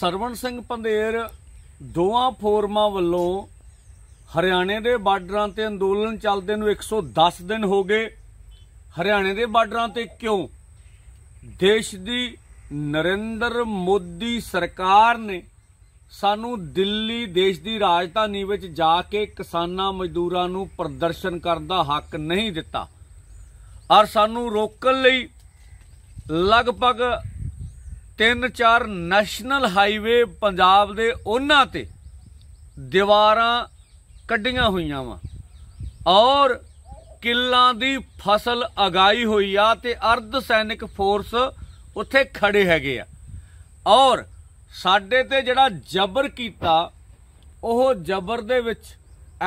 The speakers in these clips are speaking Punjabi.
ਸਰਵਣ ਸਿੰਘ ਪੰਦੇਰ ਦੋਵਾਂ ਫੋਰਮਾਂ ਵੱਲੋਂ ਹਰਿਆਣੇ ਦੇ ਬਾਰਡਰਾਂ ਤੇ ਅੰਦੋਲਨ ਚੱਲਦੇ ਨੂੰ 110 ਦਿਨ ਹੋ ਗਏ ਹਰਿਆਣੇ ਦੇ ਬਾਰਡਰਾਂ ਤੇ ਕਿਉਂ ਦੇਸ਼ ਦੀ ਨਰਿੰਦਰ ਮੋਦੀ ਸਰਕਾਰ ਨੇ ਸਾਨੂੰ ਦਿੱਲੀ ਦੇਸ਼ ਦੀ ਰਾਜਧਾਨੀ ਵਿੱਚ ਜਾ ਕੇ ਕਿਸਾਨਾਂ ਮਜ਼ਦੂਰਾਂ ਨੂੰ ਪ੍ਰਦਰਸ਼ਨ ਕਰਨ ਦਾ ਹੱਕ ਨਹੀਂ ਦਿੱਤਾ ਔਰ ਸਾਨੂੰ ਰੋਕਣ ਲਈ ਲਗਭਗ ਤਿੰਨ ਚਾਰ ਨੈਸ਼ਨਲ ਹਾਈਵੇ ਪੰਜਾਬ ਦੇ ਉਹਨਾਂ ਤੇ ਦੀਵਾਰਾਂ ਕੱਢੀਆਂ ਹੋਈਆਂ ਵਾ ਔਰ ਕਿੱਲਾਂ ਦੀ ਫਸਲ ਅਗਾਈ ਹੋਈ ਆ ਤੇ ਅਰਧ ਸੈਨਿਕ ਫੋਰਸ ਉੱਥੇ ਖੜੇ ਹੈਗੇ ਆ ਔਰ ਸਾਡੇ ਤੇ ਜਿਹੜਾ ਜ਼ਬਰ ਕੀਤਾ ਉਹ ਜ਼ਬਰ ਦੇ ਵਿੱਚ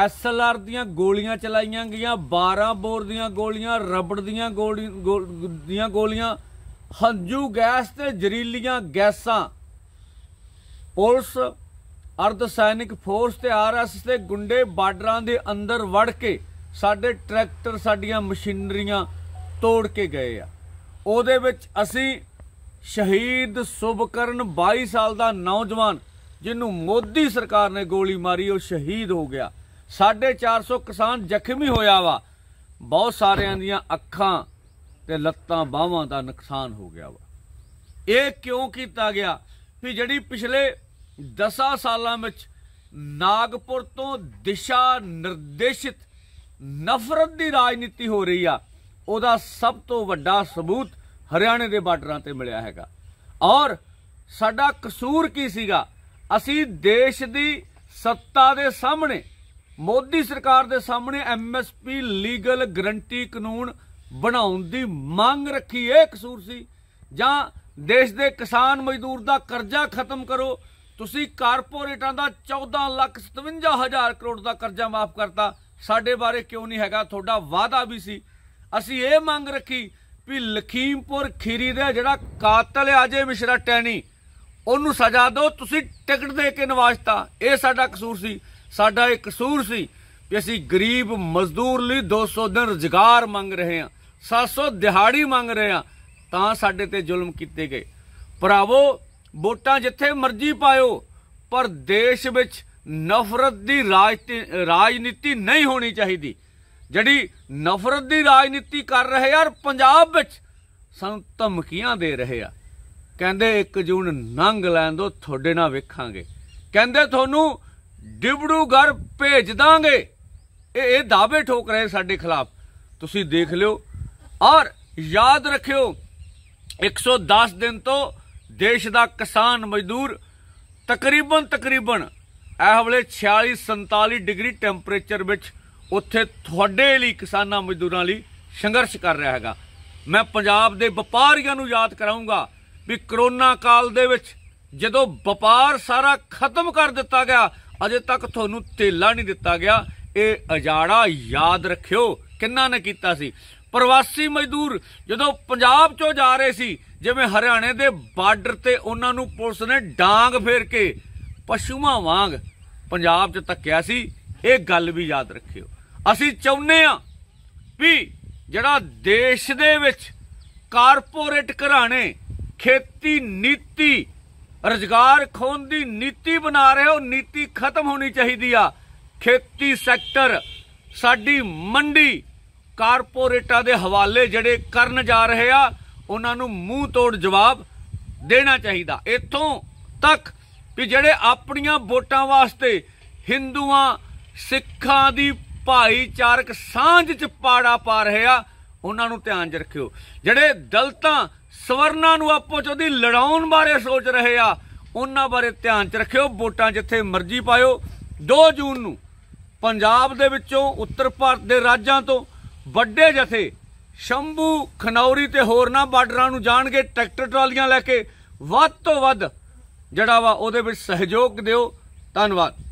ਐਸਐਲਆਰ ਦੀਆਂ ਗੋਲੀਆਂ ਚਲਾਈਆਂ ਗਈਆਂ 12 ਬੋਰ ਦੀਆਂ ਗੋਲੀਆਂ ਰਬੜ ਦੀਆਂ ਗੋਲੀਆਂ ਹੰਝੂ ਗੈਸ ਤੇ ਜ਼ਰੀਲੀਆਂ ਗੈਸਾਂ ਪੁਲਿਸ ਅਰਧ ਸੈਨਿਕ ਫੋਰਸ ਤੇ ਆਰਐਸਐਸ ਦੇ ਗੁੰਡੇ ਬਾਰਡਰਾਂ ਦੇ ਅੰਦਰ ਵੜ ਕੇ ਸਾਡੇ ਟਰੈਕਟਰ ਸਾਡੀਆਂ ਮਸ਼ੀਨਰੀਆਂ ਤੋੜ ਕੇ ਗਏ ਆ ਉਹਦੇ ਵਿੱਚ ਅਸੀਂ ਸ਼ਹੀਦ ਸੁਭਕਰਨ 22 ਸਾਲ ਦਾ ਨੌਜਵਾਨ ਜਿਹਨੂੰ ਮੋਦੀ ਸਰਕਾਰ ਨੇ ਗੋਲੀ ਮਾਰੀ ਉਹ ਸ਼ਹੀਦ ਹੋ ਗਿਆ 450 ਕਿਸਾਨ ਜ਼ਖਮੀ ਹੋਇਆ ਵਾ ਬਹੁਤ ਸਾਰਿਆਂ ਦੀਆਂ ਅੱਖਾਂ ਤੇ ਲੱਤਾਂ ਬਾਹਾਂ ਦਾ ਨੁਕਸਾਨ ਹੋ ਗਿਆ ਵਾ ਇਹ ਕਿਉਂ ਕੀਤਾ ਗਿਆ ਵੀ ਜਿਹੜੀ ਪਿਛਲੇ 10 ਸਾਲਾਂ ਵਿੱਚ ਨਾਗਪੁਰ ਤੋਂ ਦਿਸ਼ਾ ਨਿਰਦੇਸ਼ਿਤ ਨਫ਼ਰਤ ਦੀ ਰਾਜਨੀਤੀ ਹੋ ਰਹੀ ਆ ਉਹਦਾ ਸਭ ਤੋਂ ਵੱਡਾ ਸਬੂਤ ਹਰਿਆਣੇ ਦੇ ਬਾਰਡਰਾਂ ਤੇ ਮਿਲਿਆ ਹੈਗਾ ਔਰ ਸਾਡਾ ਕਸੂਰ ਕੀ ਸੀਗਾ ਅਸੀਂ ਦੇਸ਼ ਦੀ ਸੱਤਾ ਦੇ ਸਾਹਮਣੇ ਮੋਦੀ ਸਰਕਾਰ ਦੇ ਸਾਹਮਣੇ ਐਮਐਸਪੀ ਲੀਗਲ ਗਰੰਟੀ ਕਾਨੂੰਨ ਬਣਾਉਣ ਦੀ ਮੰਗ ਰੱਖੀ ਇਹ ਕਸੂਰ ਸੀ ਜਾਂ ਦੇਸ਼ ਦੇ ਕਿਸਾਨ ਮਜ਼ਦੂਰ ਦਾ ਕਰਜ਼ਾ ਖਤਮ ਕਰੋ ਤੁਸੀਂ ਕਾਰਪੋਰੇਟਾਂ ਦਾ 14 ਲੱਖ 57 ਹਜ਼ਾਰ ਕਰੋੜ ਦਾ ਕਰਜ਼ਾ ਮਾਫ ਕਰਤਾ ਸਾਡੇ ਬਾਰੇ ਕਿਉਂ ਨਹੀਂ ਹੈਗਾ ਤੁਹਾਡਾ ਵਾਅਦਾ ਵੀ ਸੀ ਅਸੀਂ ਇਹ ਮੰਗ ਰੱਖੀ ਵੀ ਲਖੀਮਪੁਰ ਖੀਰੀ ਦਾ ਜਿਹੜਾ ਕਾਤਲ ਆਜੇ ਮਿਸ਼ਰਾ ਟੈਣੀ ਉਹਨੂੰ ਸਜ਼ਾ ਦਿਓ ਤੁਸੀਂ ਟਿਕਟ ਦੇ ਕੇ ਨਵਾਜਤਾ ਇਹ ਸਾਡਾ ਕਸੂਰ ਸੀ ਸਾਡਾ ਇਹ ਕਸੂਰ ਸੀ ਵੀ ਅਸੀਂ ਗਰੀਬ ਮਜ਼ਦੂਰ ਲਈ 200 ਦਿਨ ਰੁਜ਼ਗਾਰ ਮੰਗ ਰਹੇ ਹਾਂ 700 ਦਿਹਾੜੀ ਮੰਗ ਰਹੇ ਆ ਤਾਂ ਸਾਡੇ ਤੇ ਜ਼ੁਲਮ ਕੀਤੇ ਗਏ ਭਰਾਵੋ ਵੋਟਾਂ ਜਿੱਥੇ ਮਰਜ਼ੀ ਪਾਇਓ ਪਰ ਦੇਸ਼ ਵਿੱਚ ਨਫ਼ਰਤ ਦੀ ਰਾਜਨੀਤੀ ਨਹੀਂ ਹੋਣੀ ਚਾਹੀਦੀ ਜਿਹੜੀ ਨਫ਼ਰਤ ਦੀ ਰਾਜਨੀਤੀ ਕਰ ਰਹੇ ਆ ਪੰਜਾਬ ਵਿੱਚ ਸਾਨੂੰ ਧਮਕੀਆਂ ਦੇ ਰਹੇ ਆ ਕਹਿੰਦੇ 1 ਜੂਨ ਨੰਗ ਲੈਣ ਦੋ ਤੁਹਾਡੇ ਨਾਲ ਵੇਖਾਂਗੇ ਕਹਿੰਦੇ ਤੁਹਾਨੂੰ ਡਿਬੜੂ ਘਰ ਭੇਜ ਦਾਂਗੇ ਇਹ ਇਹ ਦਾਅਵੇ ਠੋਕ ਰਹੇ ਸਾਡੇ ਖਿਲਾਫ ਤੁਸੀਂ ਦੇਖ ਲਿਓ ਔਰ ਯਾਦ ਰੱਖਿਓ 110 ਦਿਨ ਤੋਂ ਦੇਸ਼ ਦਾ ਕਿਸਾਨ ਮਜ਼ਦੂਰ ਤਕਰੀਬਨ ਤਕਰੀਬਨ ਇਹ ਵਲੇ 46 47 ਡਿਗਰੀ ਟੈਂਪਰੇਚਰ ਵਿੱਚ ਉੱਥੇ ਤੁਹਾਡੇ ਲਈ ਕਿਸਾਨਾਂ ਮਜ਼ਦੂਰਾਂ ਲਈ ਸੰਘਰਸ਼ ਕਰ ਰਿਹਾ ਹੈਗਾ ਮੈਂ ਪੰਜਾਬ ਦੇ ਵਪਾਰੀਆਂ ਨੂੰ ਯਾਦ ਕਰਾਉਂਗਾ ਵੀ ਕਰੋਨਾ ਕਾਲ ਦੇ ਵਿੱਚ ਜਦੋਂ ਵਪਾਰ ਸਾਰਾ ਖਤਮ ਕਰ ਦਿੱਤਾ ਗਿਆ ਅਜੇ ਤੱਕ ਤੁਹਾਨੂੰ ਤੇਲਾ ਨਹੀਂ ਦਿੱਤਾ ਗਿਆ ਇਹ ਅਜਾੜਾ ਯਾਦ ਰੱਖਿਓ ਕਿੰਨਾ ਨੇ ਕੀਤਾ ਸੀ ਪ੍ਰਵਾਸੀ ਮਜ਼ਦੂਰ ਜਦੋਂ ਪੰਜਾਬ ਚੋਂ ਜਾ ਰਹੇ ਸੀ ਜਿਵੇਂ ਹਰਿਆਣੇ ਦੇ ਬਾਰਡਰ ਤੇ ਉਹਨਾਂ ਨੂੰ ਪੁਲਿਸ ਨੇ ਡਾਂਗ ਫੇਰ ਕੇ ਪਸ਼ੂਆਂ ਵਾਂਗ ਪੰਜਾਬ 'ਚ ਤੱਕਿਆ ਸੀ ਇਹ ਗੱਲ ਵੀ ਯਾਦ ਰੱਖਿਓ ਅਸੀਂ ਚਾਹੁੰਦੇ ਆ ਵੀ ਜਿਹੜਾ ਦੇਸ਼ ਦੇ ਵਿੱਚ ਕਾਰਪੋਰੇਟ ਘਰਾਣੇ ਖੇਤੀ ਨੀਤੀ ਰੋਜ਼ਗਾਰ ਖੋਣ ਦੀ ਨੀਤੀ ਬਣਾ ਰਹੇ ਹੋ ਨੀਤੀ ਖਤਮ ਹੋਣੀ ਚਾਹੀਦੀ ਆ ਖੇਤੀ ਸੈਕਟਰ ਸਾਡੀ ਮੰਡੀ ਕਾਰਪੋਰੇਟਾਂ ਦੇ ਹਵਾਲੇ ਜਿਹੜੇ ਕਰਨ ਜਾ ਰਹੇ ਆ ਉਹਨਾਂ ਨੂੰ ਮੂੰਹ ਤੋੜ ਜਵਾਬ ਦੇਣਾ ਚਾਹੀਦਾ ਇੱਥੋਂ ਤੱਕ ਕਿ ਜਿਹੜੇ ਆਪਣੀਆਂ ਵੋਟਾਂ ਵਾਸਤੇ ਹਿੰਦੂਆਂ ਸਿੱਖਾਂ ਦੀ ਭਾਈਚਾਰਕ ਸਾਂਝ 'ਚ ਪਾੜਾ ਪਾ ਰਹੇ ਆ ਉਹਨਾਂ ਨੂੰ ਧਿਆਨ 'ਚ ਰੱਖਿਓ ਜਿਹੜੇ ਦਲਤਾਂ ਸਵਰਨਾਂ ਨੂੰ ਆਪੋ ਚ ਉਹਦੀ ਲੜਾਉਣ ਬਾਰੇ ਸੋਚ ਰਹੇ ਆ ਉਹਨਾਂ ਬਾਰੇ ਧਿਆਨ 'ਚ ਰੱਖਿਓ ਵੋਟਾਂ ਜਿੱਥੇ ਮਰਜ਼ੀ ਪਾਇਓ 2 ਜੂਨ ਨੂੰ ਪੰਜਾਬ ਦੇ ਵਿੱਚੋਂ ਉੱਤਰ ਭਾਰਤ ਦੇ ਰਾਜਾਂ ਤੋਂ ਵੱਡੇ ਜਥੇ ਸ਼ੰਭੂ ਖਨੌਰੀ ਤੇ ਹੋਰ ਨਾ ਬਾਰਡਰਾਂ ਨੂੰ ਜਾਣਗੇ ਟਰੈਕਟਰ ਟਰਾਲੀਆਂ ਲੈ ਕੇ ਵੱਧ ਤੋਂ ਵੱਧ ਜਿਹੜਾ ਵਾ ਉਹਦੇ ਵਿੱਚ ਸਹਿਯੋਗ ਦਿਓ ਧੰਨਵਾਦ